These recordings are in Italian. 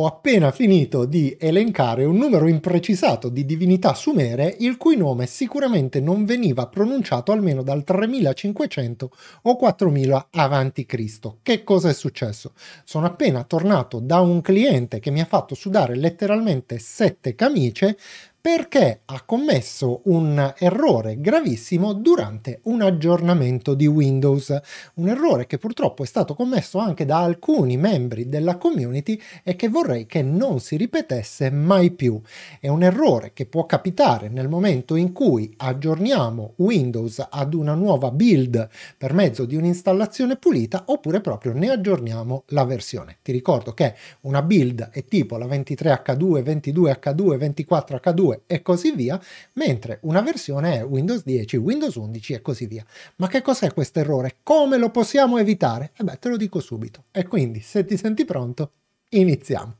ho appena finito di elencare un numero imprecisato di divinità sumere il cui nome sicuramente non veniva pronunciato almeno dal 3500 o 4000 a.C. Che cosa è successo? Sono appena tornato da un cliente che mi ha fatto sudare letteralmente sette camicie perché ha commesso un errore gravissimo durante un aggiornamento di Windows, un errore che purtroppo è stato commesso anche da alcuni membri della community e che vorrei che non si ripetesse mai più. È un errore che può capitare nel momento in cui aggiorniamo Windows ad una nuova build per mezzo di un'installazione pulita oppure proprio ne aggiorniamo la versione. Ti ricordo che una build è tipo la 23H2, 22H2, 24H2 2 e così via, mentre una versione è Windows 10, Windows 11 e così via. Ma che cos'è questo errore? Come lo possiamo evitare? E eh beh, te lo dico subito. E quindi, se ti senti pronto, iniziamo.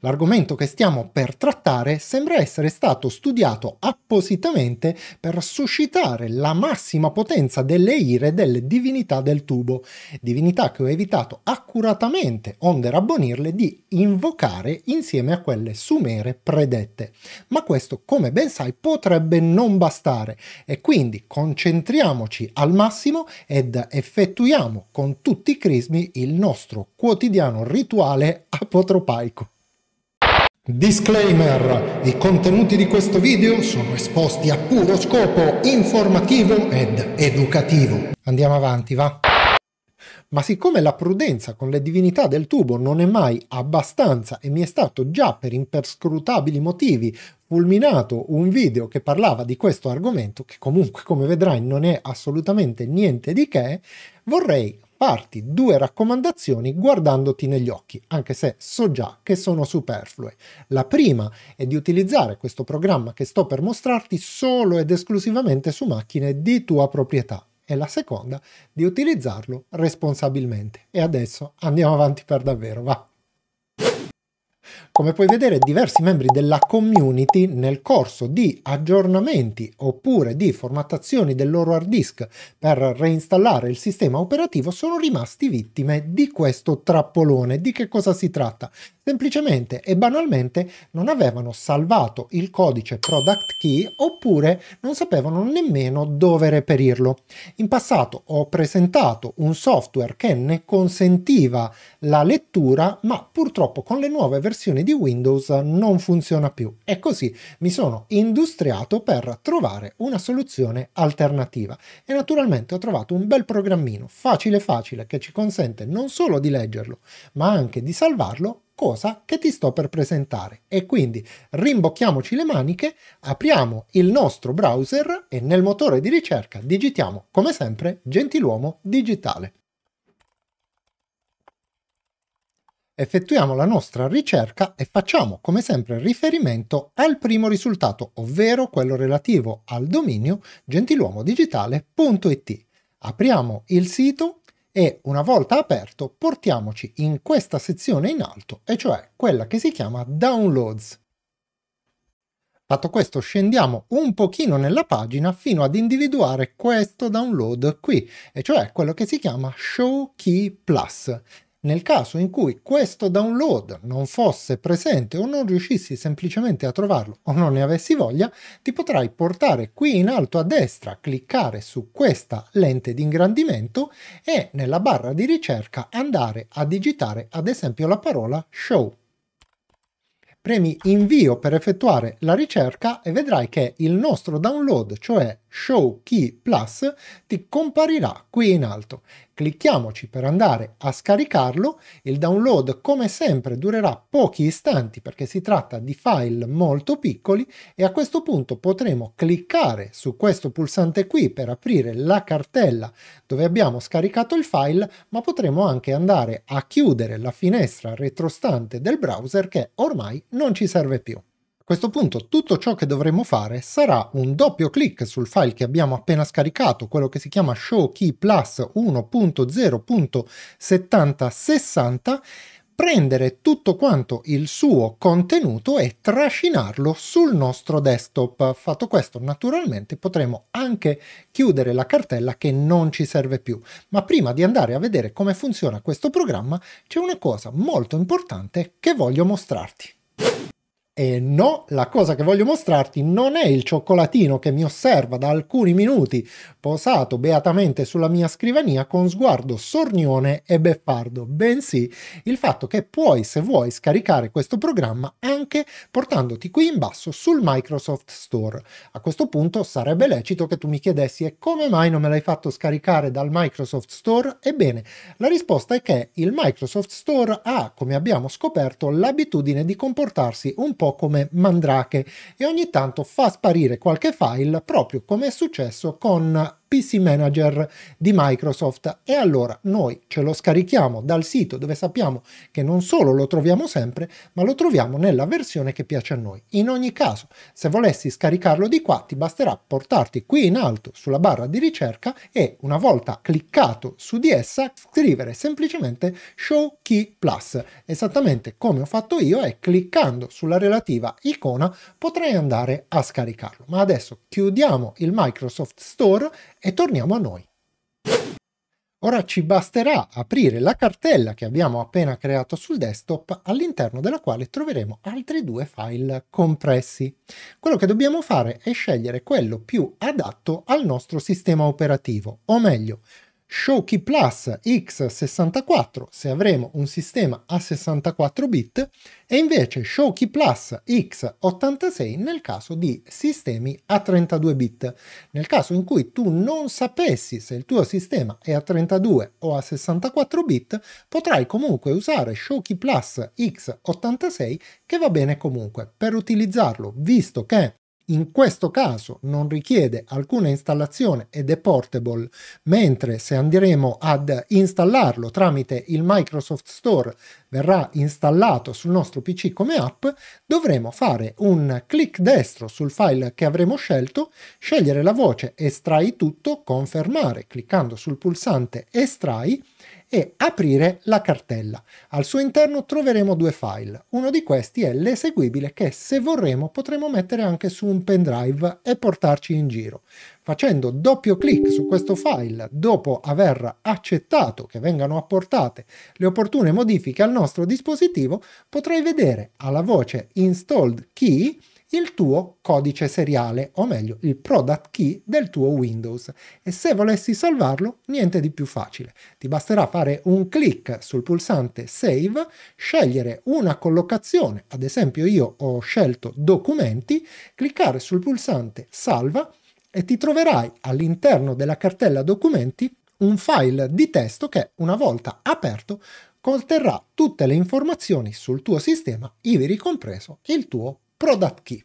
L'argomento che stiamo per trattare sembra essere stato studiato appositamente per suscitare la massima potenza delle ire delle divinità del tubo, divinità che ho evitato accuratamente, onde rabbonirle, di invocare insieme a quelle sumere predette. Ma questo, come ben sai, potrebbe non bastare e quindi concentriamoci al massimo ed effettuiamo con tutti i crismi il nostro quotidiano rituale apotropaico. Disclaimer, i contenuti di questo video sono esposti a puro scopo informativo ed educativo. Andiamo avanti, va? Ma siccome la prudenza con le divinità del tubo non è mai abbastanza e mi è stato già per imperscrutabili motivi fulminato un video che parlava di questo argomento, che comunque come vedrai non è assolutamente niente di che, vorrei parti due raccomandazioni guardandoti negli occhi, anche se so già che sono superflue. La prima è di utilizzare questo programma che sto per mostrarti solo ed esclusivamente su macchine di tua proprietà e la seconda di utilizzarlo responsabilmente. E adesso andiamo avanti per davvero, va! Come puoi vedere, diversi membri della community nel corso di aggiornamenti oppure di formattazioni del loro hard disk per reinstallare il sistema operativo sono rimasti vittime di questo trappolone. Di che cosa si tratta? Semplicemente e banalmente non avevano salvato il codice product key oppure non sapevano nemmeno dove reperirlo. In passato ho presentato un software che ne consentiva la lettura, ma purtroppo con le nuove versioni versione di Windows non funziona più e così mi sono industriato per trovare una soluzione alternativa e naturalmente ho trovato un bel programmino facile facile che ci consente non solo di leggerlo ma anche di salvarlo cosa che ti sto per presentare e quindi rimbocchiamoci le maniche, apriamo il nostro browser e nel motore di ricerca digitiamo come sempre gentiluomo digitale. effettuiamo la nostra ricerca e facciamo come sempre riferimento al primo risultato, ovvero quello relativo al dominio gentiluomodigitale.it. Apriamo il sito e una volta aperto portiamoci in questa sezione in alto, e cioè quella che si chiama Downloads. Fatto questo scendiamo un pochino nella pagina fino ad individuare questo download qui, e cioè quello che si chiama Show Key Plus nel caso in cui questo download non fosse presente o non riuscissi semplicemente a trovarlo o non ne avessi voglia, ti potrai portare qui in alto a destra, cliccare su questa lente di ingrandimento e nella barra di ricerca andare a digitare ad esempio la parola show premi invio per effettuare la ricerca e vedrai che il nostro download, cioè Show Key Plus, ti comparirà qui in alto. Clicchiamoci per andare a scaricarlo, il download come sempre durerà pochi istanti perché si tratta di file molto piccoli e a questo punto potremo cliccare su questo pulsante qui per aprire la cartella dove abbiamo scaricato il file, ma potremo anche andare a chiudere la finestra retrostante del browser che ormai non ci serve più. A questo punto tutto ciò che dovremo fare sarà un doppio clic sul file che abbiamo appena scaricato, quello che si chiama show key plus 1.0.7060, prendere tutto quanto il suo contenuto e trascinarlo sul nostro desktop. Fatto questo, naturalmente potremo anche chiudere la cartella che non ci serve più. Ma prima di andare a vedere come funziona questo programma, c'è una cosa molto importante che voglio mostrarti. E no, la cosa che voglio mostrarti non è il cioccolatino che mi osserva da alcuni minuti, posato beatamente sulla mia scrivania con sguardo sornione e beffardo, bensì il fatto che puoi, se vuoi, scaricare questo programma anche portandoti qui in basso sul Microsoft Store. A questo punto sarebbe lecito che tu mi chiedessi e come mai non me l'hai fatto scaricare dal Microsoft Store? Ebbene, la risposta è che il Microsoft Store ha, come abbiamo scoperto, l'abitudine di comportarsi un po' po' come Mandrake e ogni tanto fa sparire qualche file proprio come è successo con PC Manager di Microsoft e allora noi ce lo scarichiamo dal sito dove sappiamo che non solo lo troviamo sempre, ma lo troviamo nella versione che piace a noi. In ogni caso, se volessi scaricarlo di qua, ti basterà portarti qui in alto sulla barra di ricerca e una volta cliccato su di essa scrivere semplicemente Show Key Plus, esattamente come ho fatto io e cliccando sulla relativa icona potrai andare a scaricarlo. Ma adesso chiudiamo il Microsoft Store e torniamo a noi. Ora ci basterà aprire la cartella che abbiamo appena creato sul desktop all'interno della quale troveremo altri due file compressi. Quello che dobbiamo fare è scegliere quello più adatto al nostro sistema operativo, o meglio Shoki Plus X64 se avremo un sistema a 64 bit e invece Shoki Plus X86 nel caso di sistemi a 32 bit. Nel caso in cui tu non sapessi se il tuo sistema è a 32 o a 64 bit, potrai comunque usare Shoki Plus X86 che va bene comunque. Per utilizzarlo, visto che in questo caso non richiede alcuna installazione ed è portable, mentre se andremo ad installarlo tramite il Microsoft Store verrà installato sul nostro PC come app, dovremo fare un clic destro sul file che avremo scelto, scegliere la voce estrai tutto, confermare cliccando sul pulsante estrai e aprire la cartella. Al suo interno troveremo due file. Uno di questi è l'eseguibile che se vorremo potremo mettere anche su un pendrive e portarci in giro facendo doppio clic su questo file dopo aver accettato che vengano apportate le opportune modifiche al nostro dispositivo, potrai vedere alla voce installed key il tuo codice seriale, o meglio il product key del tuo Windows. E se volessi salvarlo, niente di più facile. Ti basterà fare un clic sul pulsante Save, scegliere una collocazione, ad esempio io ho scelto documenti, cliccare sul pulsante Salva e ti troverai all'interno della cartella documenti un file di testo che una volta aperto conterrà tutte le informazioni sul tuo sistema, ivi compreso il tuo product key.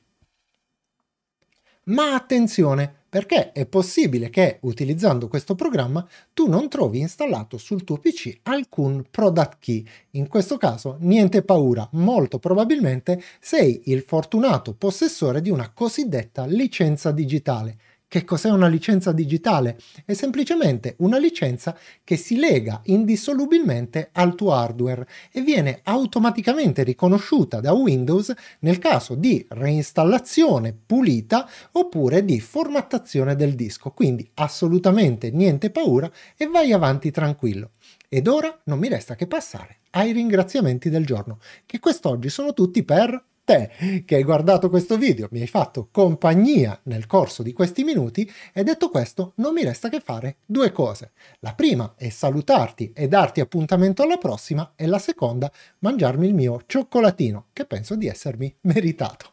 Ma attenzione, perché è possibile che utilizzando questo programma tu non trovi installato sul tuo PC alcun product key. In questo caso niente paura, molto probabilmente sei il fortunato possessore di una cosiddetta licenza digitale, che cos'è una licenza digitale? È semplicemente una licenza che si lega indissolubilmente al tuo hardware e viene automaticamente riconosciuta da Windows nel caso di reinstallazione pulita oppure di formattazione del disco. Quindi assolutamente niente paura e vai avanti tranquillo. Ed ora non mi resta che passare ai ringraziamenti del giorno, che quest'oggi sono tutti per te che hai guardato questo video, mi hai fatto compagnia nel corso di questi minuti e detto questo non mi resta che fare due cose. La prima è salutarti e darti appuntamento alla prossima e la seconda mangiarmi il mio cioccolatino che penso di essermi meritato.